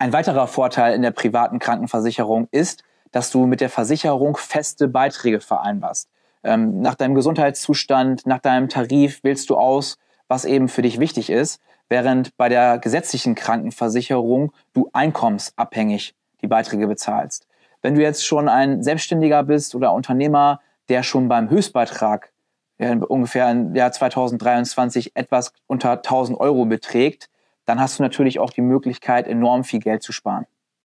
Ein weiterer Vorteil in der privaten Krankenversicherung ist, dass du mit der Versicherung feste Beiträge vereinbarst. Ähm, nach deinem Gesundheitszustand, nach deinem Tarif wählst du aus, was eben für dich wichtig ist, während bei der gesetzlichen Krankenversicherung du einkommensabhängig die Beiträge bezahlst. Wenn du jetzt schon ein Selbstständiger bist oder Unternehmer, der schon beim Höchstbeitrag ja, ungefähr im Jahr 2023 etwas unter 1000 Euro beträgt, dann hast du natürlich auch die Möglichkeit, enorm viel Geld zu sparen.